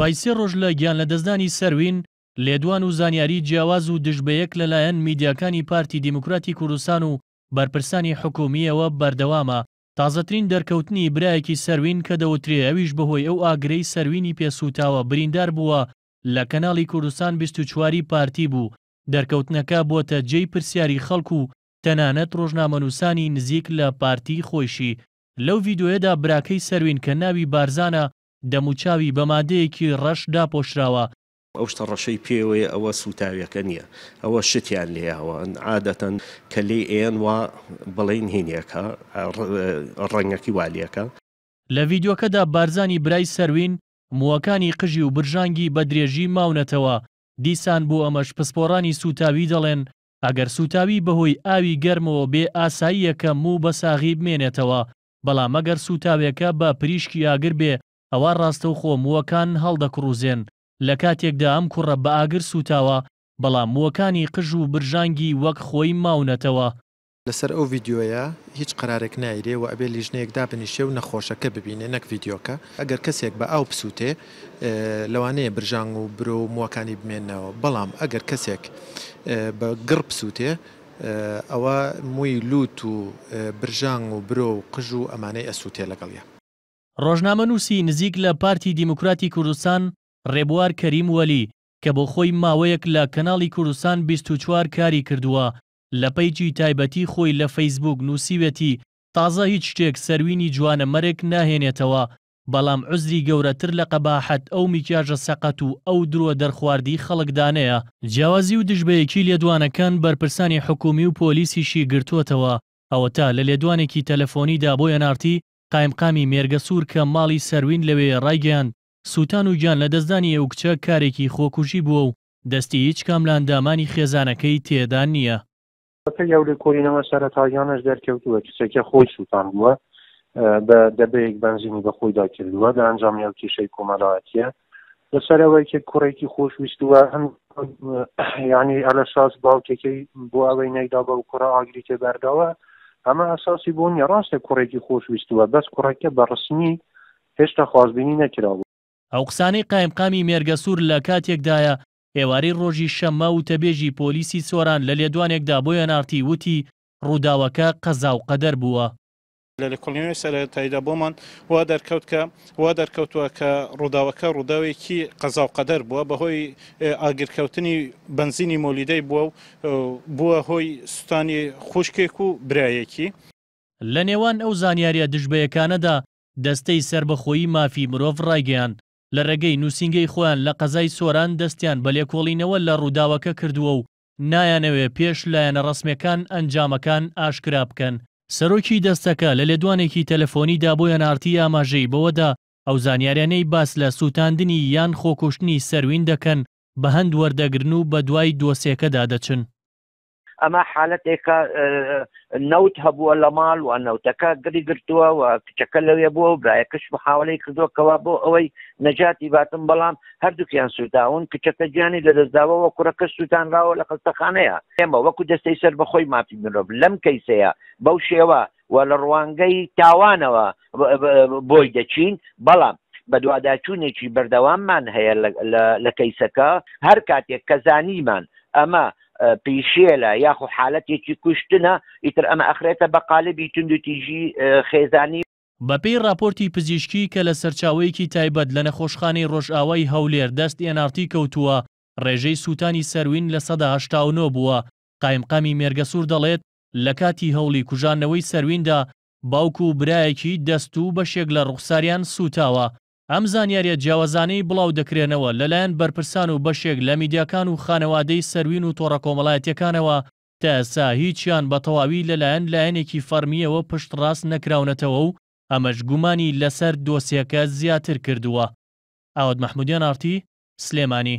دوای سێ ڕۆژ لە گیان لە دەستدانی سەروین لێدوان و زانیاری جیاواز و دژبەیەک لەلایەن میدیاکانی پارتی دیموکراتی کوردستان و بەرپرسانی حکومیەوە بەردەوامە تازەترین دەرکەوتنی برایەکی سەروین کە دەوترێ ئەویش بەهۆی ئەو ئاگرەی سەروینی پێسووتاوە بریندار بووە لە کەناڵی کوردستان 24واری پارتی بوو دەرکەوتنەکە بۆتە جێی پرسیاری خەڵکو و تەنانەت ڕۆژنامەنووسانی نزیک لە پارتی خۆشی لەو ڤیددیوەدا براکەی سەروین کە ناوی بارزانە دەموچاوی بە مادەیەکی ڕەشدا پۆشراوە ئەو شتە ڕەشەی پێوەیە ئەوە سوتاویەکە نییە ئەوە شتیان لێەوە عادەتەن کە لێ ئێن وا بڵین هینیەکە ڕەنگەکی والیەکە لە ڤیددیوەکەدا بارزانی برای سەروین مووەکانی قژی و برژانگی بە درێژی ماونەتەوە دیسان بوو ئەمەش پسپۆڕانی سوتاوی دەڵێن ئەگەر سوتاوی بەهۆی ئاوی گەرمەوە بێ ئاساییەکە موو بە ساغی بمێنێتەوە بەڵام ئەگەر سوتاوێکە بە پریشکی ئاگر بێ ئەوان ڕاستە و خۆمووەکان هەڵدەکڕوزێن لە کاتێکدا ئەم کوڕە بە ئاگر سوتاوە بەڵام مووەکانی قژ و برژانگی وەک خۆی ماونەتەوە لەسەر ئەو یددیوۆیە هیچ قرارێک نایرێ و ئەبێ لیژنەیەکدا بنیشێ و نەخۆشەکە ببینێ نەک یددیۆکە ئەگەر کەسێک بە ئاو پسووتێ لەوانەیە برژانگ و برۆ و مووەکانی بمێنەوە بەڵام ئەگەر کەسێک بە گڕ پسووتێ ئەوە مووی لوت و برژانگ و برۆ و قژ و ئەمانەی ئەسووتێ لەگەڵە ڕۆژنامە نووسی نزیک لە پارتی دیموکراتی کوردستان ڕێبوار کەریم وەلی کە بۆ خۆی ماوەیەک لە کەناڵی کوردستان 24 کاری کردووە لە پەیجی تایبەتی خۆی لە فەیسبوک نووسیوێتی تازە هیچ شتێک سەروینی جوانە مەرێک ناهێنێتەوە بەڵام عزری گەورەتر لە قەباحەت ئەو میکیاژە سەقەت و ئەو درۆ دەرخواردی خەڵکدانەیە جیاوازی و دژبەیەکی لێدوانەکان بەرپرسانی حکومی و پۆلیسیشی گرتوتەوە ئەوە تا لە لێدوانێکی تەلەفۆنیدا بۆ ئەنارتی قایمقامی مێرگە سوور کە ماڵی سەروین لەوێ ڕایگەیان سووتان و گیان لە دەستدانی ئەو کچە کارێکی خۆکوژی بووە و دەستی هیچ کاملان دامانی خێزانەکەی تێدان نییە یاوری کۆرینەوە سەرتاگیانش دەرکەوتووە کچێکە خۆی سووتان بووە بە دەبەیەک بنزینی بە خۆیدا کردووە بە ئەنجام یاکیشەی کۆمەلاەتە لەسەرەوەیکە کوڕێکی خۆشویستووە هەم ینی ئەلە شاس باوکێکی بۆ ئەوەی نەیدا بە و کوڕە ئاگریکە بەرداوە ئەمە ئەساسی بۆ نیە ڕاستە کوڕێکی خۆشویستوە بەس کوڕەکە بەڕسمی هێشتا خوازبینی نەکراوە ئەو قسانەی قایمقامی مێرگەسوور لە کاتێکدایە ئێوارەی ڕۆژی شەممە و تەبێژی پۆلیسی سۆران لە لێدوانێکدا بۆ یەنارتی وتی ڕووداوەکە قەزا و قەدەر بووە لە لەکۆلینەوەی سەرەتایدا بۆمان وا دەرکەوت کە وا دەرکەوتووە کە ڕووداوەکە ڕووداوێکی قەزاوقەدەر بووە بەهۆی ئاگرکەوتنی بنزینی مۆلیدەی بووە و بووە هۆی سوستانی خوشکێک و برایەکی لە نێوان ئەو زانیاریە دژبەیەکانەدا دەستەی سربەخۆیی مافی مرۆڤ ڕایگەیان لە ڕێگەی نووسنگەی خۆیان لە قەزای سۆران دەستیان بە لێکۆڵینەوە لە ڕووداوەکە کردووە و نایانەوێ پێش لایەنە ڕسمەکان ئەنجامەکان ئاشکرا بکەن سەرۆکی دەستەکە لە لێدوانێکی تەلەفۆنیدا بۆ یەنارتی ئاماژەی بەوەدا ئەو زانیاریانەی باس لە سووتاندنی یان خۆکوشتنی سەروین دەکەن بە هەند وەردەگرن و بە دوای دۆسیەکەدا دەچن ئەمە حالەتێکە نەوت هەبووە لە ماڵ و نەوتەکە گری گرتووە و کچەکە لەوێ بووە و برایەکەش محاولی کردوکەوە بۆ ئەوەی نەجاتی باتم بەڵام هەردووکیان سووداون کچەکە گیانی لە دەستداوەوە کوڕەکە سوودانراوە لە قستەخانەیە ئێمە وەکو دەستەی سەر بەخۆی مافی مرۆڤ لەم کەیسەیە بەو شێوە و لە ڕوانگەی تاوانەوە بۆی دەچین بەڵام بە دوواداچوونێکی بەردەواممان هەیە لە کەیسەکە هەر کاتێک کەزانیمان ئەمە پیشێلە یاخو حالەتێکی کوشتنە ئیتر ئەمە ئەخرێتە بە قالبی تند و تیژی خێزانی بەپی راپۆرتی پزیشکی کە لە سەرچاوەیەکی تایبەت لە نەخۆشخانەی ڕۆژئاوای هەولێر دەست ئێنارتی کەوتووە ڕێژەی سووتانی سەروین لە سەداهشتاونۆ بووە قایمقامی مێرگەسوور دەڵێت لە کاتی هەوڵی کوژانەوەی سەرویندا باوکو و برایەکی دەست و بەشێک لە ڕوخساریان سوتاوە ئەم زانیاریە جیاوازانەی بڵاو دەکرێنەوە لەلایەن بەرپرسان و بەشێک لە میدیاکان و خانەوادەی سەروین و تۆڕە کۆمەڵایەتەکانەوە تا ئێستا هیچیان بە تەواوی لەلایەن لایەنێکی فەرمیەوە پشتڕاست نەکراونەتەوە و ئەمەش گومانی لەسەر دۆسیەکە زیاتر کردووە. ئاوت مەحمودیان ئارتی سلێمانی